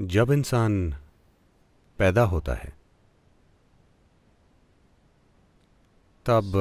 जब इंसान पैदा होता है तब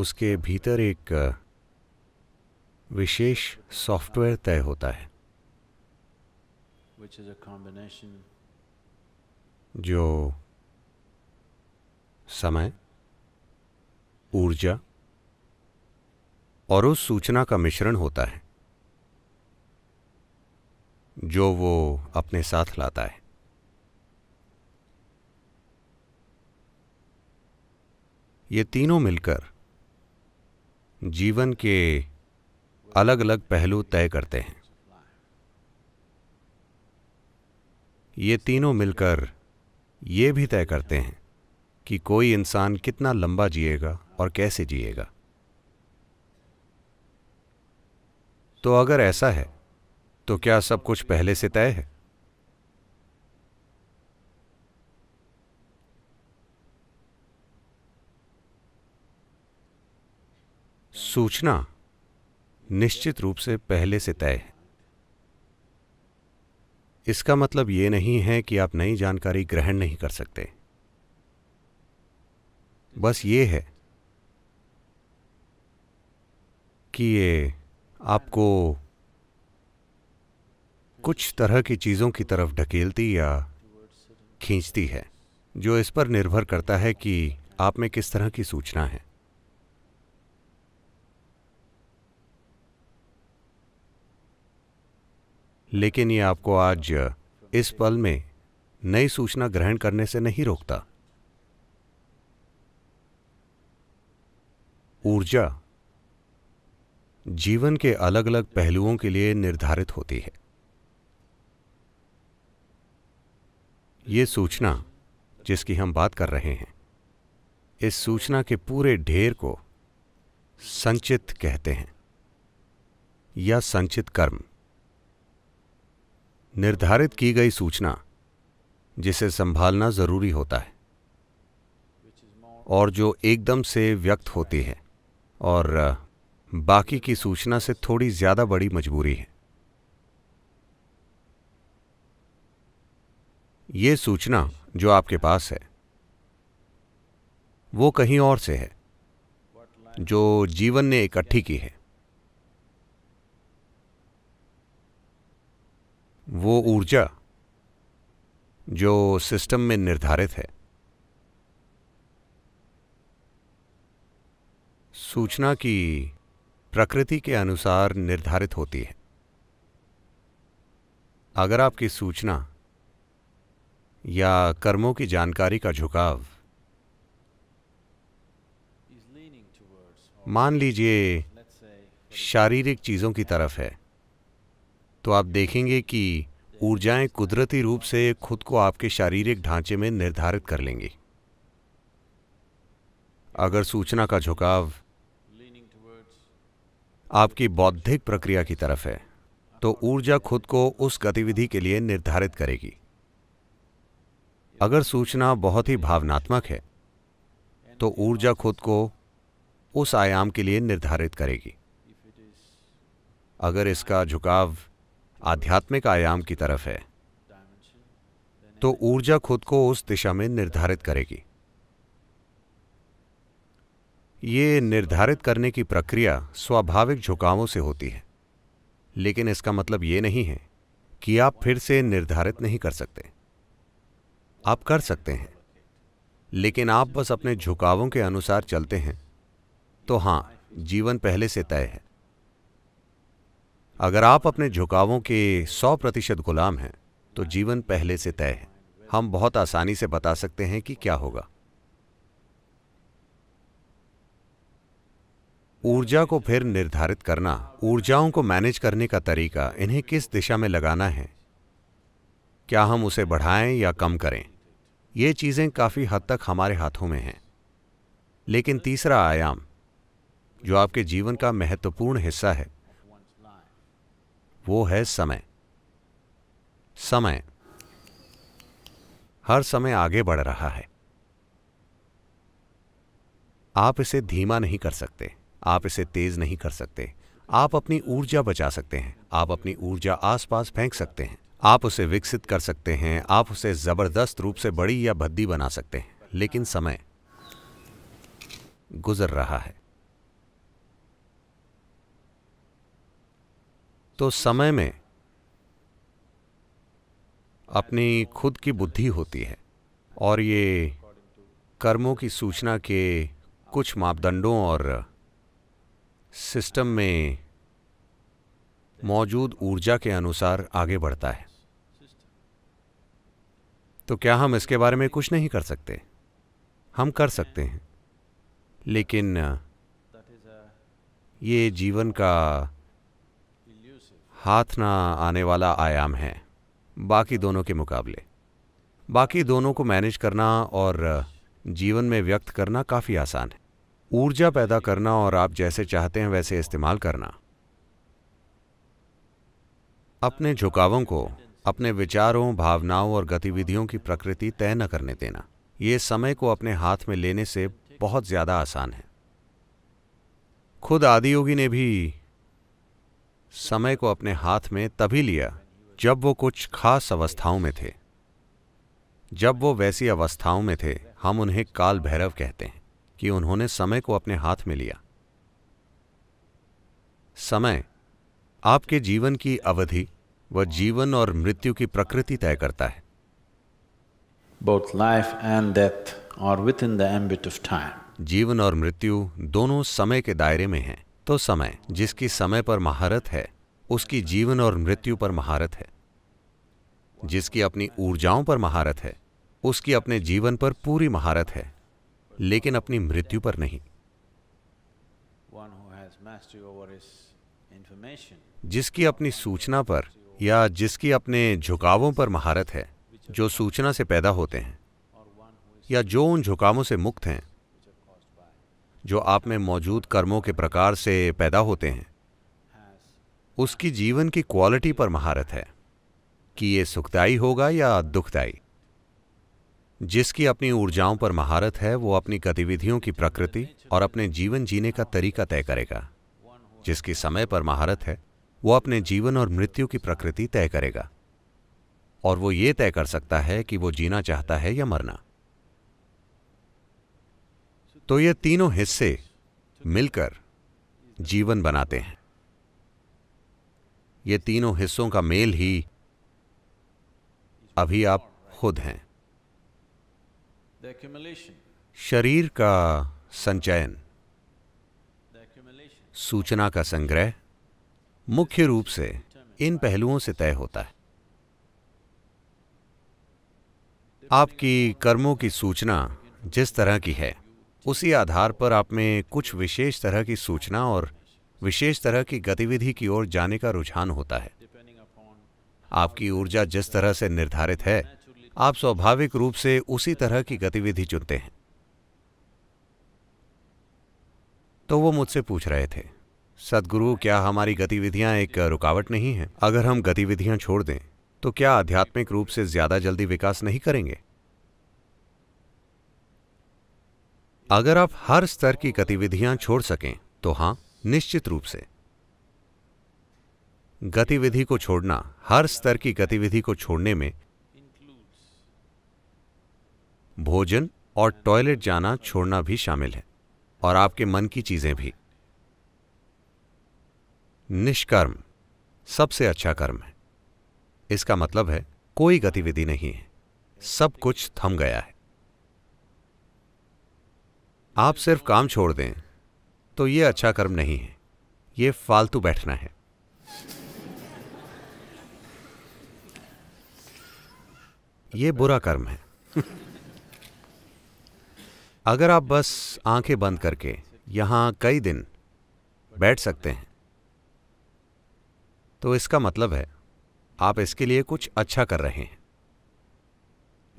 उसके भीतर एक विशेष सॉफ्टवेयर तय होता है जो समय ऊर्जा और उस सूचना का मिश्रण होता है जो वो अपने साथ लाता है ये तीनों मिलकर जीवन के अलग अलग पहलू तय करते हैं ये तीनों मिलकर ये भी तय करते हैं कि कोई इंसान कितना लंबा जिएगा और कैसे जिएगा तो अगर ऐसा है तो क्या सब कुछ पहले से तय है सूचना निश्चित रूप से पहले से तय है इसका मतलब यह नहीं है कि आप नई जानकारी ग्रहण नहीं कर सकते बस ये है कि ये आपको कुछ तरह की चीज़ों की तरफ ढकेलती या खींचती है जो इस पर निर्भर करता है कि आप में किस तरह की सूचना है लेकिन ये आपको आज इस पल में नई सूचना ग्रहण करने से नहीं रोकता ऊर्जा जीवन के अलग अलग पहलुओं के लिए निर्धारित होती है ये सूचना जिसकी हम बात कर रहे हैं इस सूचना के पूरे ढेर को संचित कहते हैं या संचित कर्म निर्धारित की गई सूचना जिसे संभालना जरूरी होता है और जो एकदम से व्यक्त होती है और बाकी की सूचना से थोड़ी ज़्यादा बड़ी मजबूरी है ये सूचना जो आपके पास है वो कहीं और से है जो जीवन ने इकट्ठी की है वो ऊर्जा जो सिस्टम में निर्धारित है सूचना की प्रकृति के अनुसार निर्धारित होती है अगर आपकी सूचना या कर्मों की जानकारी का झुकाव मान लीजिए शारीरिक चीज़ों की तरफ है तो आप देखेंगे कि ऊर्जाएं कुदरती रूप से खुद को आपके शारीरिक ढांचे में निर्धारित कर लेंगी अगर सूचना का झुकाव आपकी बौद्धिक प्रक्रिया की तरफ है तो ऊर्जा खुद को उस गतिविधि के लिए निर्धारित करेगी अगर सूचना बहुत ही भावनात्मक है तो ऊर्जा खुद को उस आयाम के लिए निर्धारित करेगी अगर इसका झुकाव आध्यात्मिक आयाम की तरफ है तो ऊर्जा खुद को उस दिशा में निर्धारित करेगी ये निर्धारित करने की प्रक्रिया स्वाभाविक झुकावों से होती है लेकिन इसका मतलब ये नहीं है कि आप फिर से निर्धारित नहीं कर सकते आप कर सकते हैं लेकिन आप बस अपने झुकावों के अनुसार चलते हैं तो हां जीवन पहले से तय है अगर आप अपने झुकावों के सौ प्रतिशत गुलाम हैं तो जीवन पहले से तय है हम बहुत आसानी से बता सकते हैं कि क्या होगा ऊर्जा को फिर निर्धारित करना ऊर्जाओं को मैनेज करने का तरीका इन्हें किस दिशा में लगाना है क्या हम उसे बढ़ाएं या कम करें ये चीज़ें काफ़ी हद तक हमारे हाथों में हैं लेकिन तीसरा आयाम जो आपके जीवन का महत्वपूर्ण हिस्सा है वो है समय समय हर समय आगे बढ़ रहा है आप इसे धीमा नहीं कर सकते आप इसे तेज नहीं कर सकते आप अपनी ऊर्जा बचा सकते हैं आप अपनी ऊर्जा आसपास फेंक सकते हैं आप उसे विकसित कर सकते हैं आप उसे ज़बरदस्त रूप से बड़ी या भद्दी बना सकते हैं लेकिन समय गुजर रहा है तो समय में अपनी खुद की बुद्धि होती है और ये कर्मों की सूचना के कुछ मापदंडों और सिस्टम में मौजूद ऊर्जा के अनुसार आगे बढ़ता है तो क्या हम इसके बारे में कुछ नहीं कर सकते हम कर सकते हैं लेकिन ये जीवन का हाथ ना आने वाला आयाम है बाकी दोनों के मुकाबले बाकी दोनों को मैनेज करना और जीवन में व्यक्त करना काफ़ी आसान है ऊर्जा पैदा करना और आप जैसे चाहते हैं वैसे इस्तेमाल करना अपने झुकावों को अपने विचारों भावनाओं और गतिविधियों की प्रकृति तय न करने देना ये समय को अपने हाथ में लेने से बहुत ज़्यादा आसान है खुद आदियोगी ने भी समय को अपने हाथ में तभी लिया जब वो कुछ खास अवस्थाओं में थे जब वो वैसी अवस्थाओं में थे हम उन्हें काल भैरव कहते हैं कि उन्होंने समय को अपने हाथ में लिया समय आपके जीवन की अवधि वह जीवन और मृत्यु की प्रकृति तय करता है Both life and death are within the ambit of time. जीवन और मृत्यु दोनों समय के दायरे में हैं तो समय जिसकी समय पर महारत है उसकी जीवन और मृत्यु पर महारत है जिसकी अपनी ऊर्जाओं पर महारत है उसकी अपने जीवन पर पूरी महारत है लेकिन अपनी मृत्यु पर नहीं जिसकी अपनी सूचना पर या जिसकी अपने झुकावों पर महारत है जो सूचना से पैदा होते हैं या जो उन झुकावों से मुक्त हैं जो आप में मौजूद कर्मों के प्रकार से पैदा होते हैं उसकी जीवन की क्वालिटी पर महारत है कि ये सुखदायी होगा या दुखदायी जिसकी अपनी ऊर्जाओं पर महारत है वो अपनी गतिविधियों की प्रकृति और अपने जीवन जीने का तरीका तय करेगा जिसकी समय पर महारत है वो अपने जीवन और मृत्यु की प्रकृति तय करेगा और वो ये तय कर सकता है कि वो जीना चाहता है या मरना तो ये तीनों हिस्से मिलकर जीवन बनाते हैं ये तीनों हिस्सों का मेल ही अभी आप खुद हैं शरीर का संचयन सूचना का संग्रह मुख्य रूप से इन पहलुओं से तय होता है आपकी कर्मों की सूचना जिस तरह की है उसी आधार पर आप में कुछ विशेष तरह की सूचना और विशेष तरह की गतिविधि की ओर जाने का रुझान होता है आपकी ऊर्जा जिस तरह से निर्धारित है आप स्वाभाविक रूप से उसी तरह की गतिविधि चुनते हैं तो वो मुझसे पूछ रहे थे सदगुरु क्या हमारी गतिविधियां एक रुकावट नहीं है अगर हम गतिविधियां छोड़ दें तो क्या आध्यात्मिक रूप से ज्यादा जल्दी विकास नहीं करेंगे अगर आप हर स्तर की गतिविधियां छोड़ सकें तो हां निश्चित रूप से गतिविधि को छोड़ना हर स्तर की गतिविधि को छोड़ने में भोजन और टॉयलेट जाना छोड़ना भी शामिल है और आपके मन की चीजें भी निष्कर्म सबसे अच्छा कर्म है इसका मतलब है कोई गतिविधि नहीं है सब कुछ थम गया है आप सिर्फ काम छोड़ दें तो यह अच्छा कर्म नहीं है यह फालतू बैठना है यह बुरा कर्म है अगर आप बस आंखें बंद करके यहां कई दिन बैठ सकते हैं तो इसका मतलब है आप इसके लिए कुछ अच्छा कर रहे हैं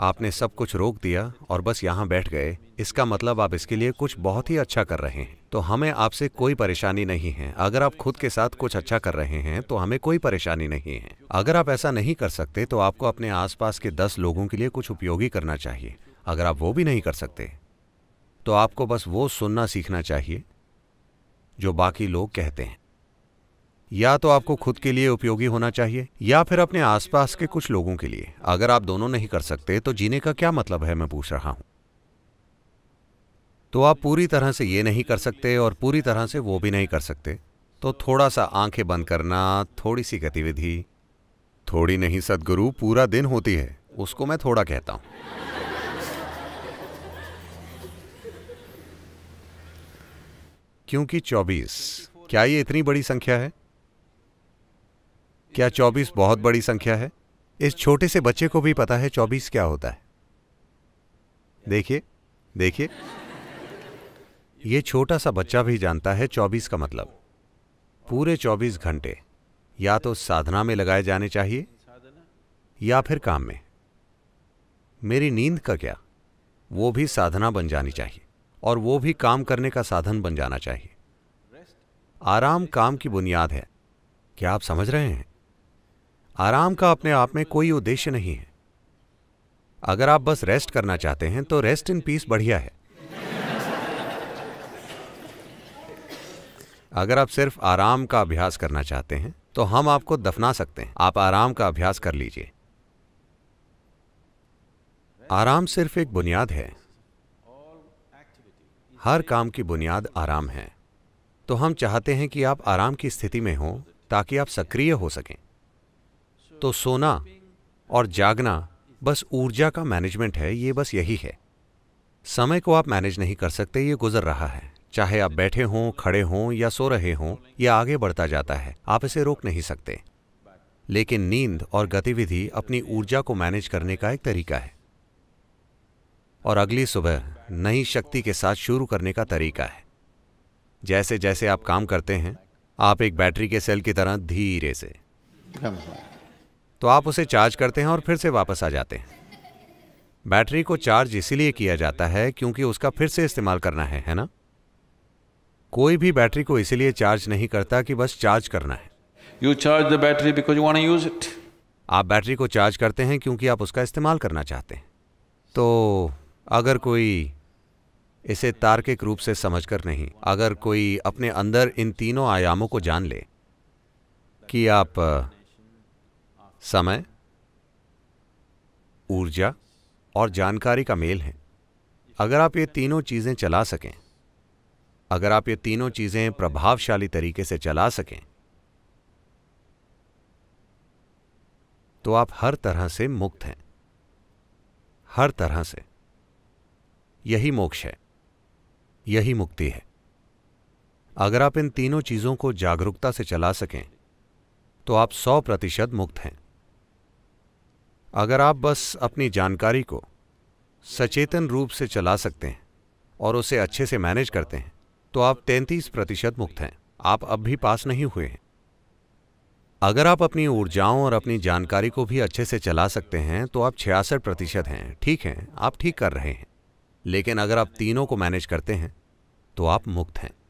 आपने सब कुछ रोक दिया और बस यहां बैठ गए इसका मतलब आप इसके लिए कुछ बहुत ही अच्छा कर रहे हैं तो हमें आपसे कोई परेशानी नहीं है अगर आप खुद के साथ कुछ अच्छा कर रहे हैं तो हमें कोई परेशानी नहीं है अगर आप ऐसा नहीं कर सकते तो आपको अपने आसपास के दस लोगों के लिए कुछ उपयोगी करना चाहिए अगर आप वो भी नहीं कर सकते तो आपको बस वो सुनना सीखना चाहिए जो बाकी लोग कहते हैं या तो आपको खुद के लिए उपयोगी होना चाहिए या फिर अपने आसपास के कुछ लोगों के लिए अगर आप दोनों नहीं कर सकते तो जीने का क्या मतलब है मैं पूछ रहा हूं तो आप पूरी तरह से ये नहीं कर सकते और पूरी तरह से वो भी नहीं कर सकते तो थोड़ा सा आंखें बंद करना थोड़ी सी गतिविधि थोड़ी नहीं सदगुरु पूरा दिन होती है उसको मैं थोड़ा कहता हूं क्योंकि 24 क्या ये इतनी बड़ी संख्या है क्या चौबीस बहुत बड़ी संख्या है इस छोटे से बच्चे को भी पता है चौबीस क्या होता है देखिए देखिए ये छोटा सा बच्चा भी जानता है चौबीस का मतलब पूरे चौबीस घंटे या तो साधना में लगाए जाने चाहिए या फिर काम में मेरी नींद का क्या वो भी साधना बन जानी चाहिए और वो भी काम करने का साधन बन जाना चाहिए आराम काम की बुनियाद है क्या आप समझ रहे हैं आराम का अपने आप में कोई उद्देश्य नहीं है अगर आप बस रेस्ट करना चाहते हैं तो रेस्ट इन पीस बढ़िया है अगर आप सिर्फ आराम का अभ्यास करना चाहते हैं तो हम आपको दफना सकते हैं आप आराम का अभ्यास कर लीजिए आराम सिर्फ एक बुनियाद है हर काम की बुनियाद आराम है तो हम चाहते हैं कि आप आराम की स्थिति में हों ताकि आप सक्रिय हो सकें तो सोना और जागना बस ऊर्जा का मैनेजमेंट है ये बस यही है समय को आप मैनेज नहीं कर सकते ये गुजर रहा है चाहे आप बैठे हों खड़े हों या सो रहे हों ये आगे बढ़ता जाता है आप इसे रोक नहीं सकते लेकिन नींद और गतिविधि अपनी ऊर्जा को मैनेज करने का एक तरीका है और अगली सुबह नई शक्ति के साथ शुरू करने का तरीका है जैसे जैसे आप काम करते हैं आप एक बैटरी के सेल की तरह धीरे से तो आप उसे चार्ज करते हैं और फिर से वापस आ जाते हैं बैटरी को चार्ज इसीलिए किया जाता है क्योंकि उसका फिर से इस्तेमाल करना है है ना कोई भी बैटरी को इसीलिए चार्ज नहीं करता कि बस चार्ज करना है you charge the battery because you want to use it आप बैटरी को चार्ज करते हैं क्योंकि आप उसका इस्तेमाल करना चाहते हैं तो अगर कोई इसे तार्किक रूप से समझकर नहीं अगर कोई अपने अंदर इन तीनों आयामों को जान ले कि आप समय ऊर्जा और जानकारी का मेल है अगर आप ये तीनों चीज़ें चला सकें अगर आप ये तीनों चीज़ें प्रभावशाली तरीके से चला सकें तो आप हर तरह से मुक्त हैं हर तरह से यही मोक्ष है यही मुक्ति है अगर आप इन तीनों चीज़ों को जागरूकता से चला सकें तो आप सौ प्रतिशत मुक्त हैं अगर आप बस अपनी जानकारी को सचेतन रूप से चला सकते हैं और उसे अच्छे से मैनेज करते हैं तो आप 33 प्रतिशत मुक्त हैं आप अब भी पास नहीं हुए हैं अगर आप अपनी ऊर्जाओं और अपनी जानकारी को भी अच्छे से चला सकते हैं तो आप छियासठ प्रतिशत हैं ठीक हैं आप ठीक कर रहे हैं लेकिन अगर आप तीनों को मैनेज करते हैं तो आप मुक्त हैं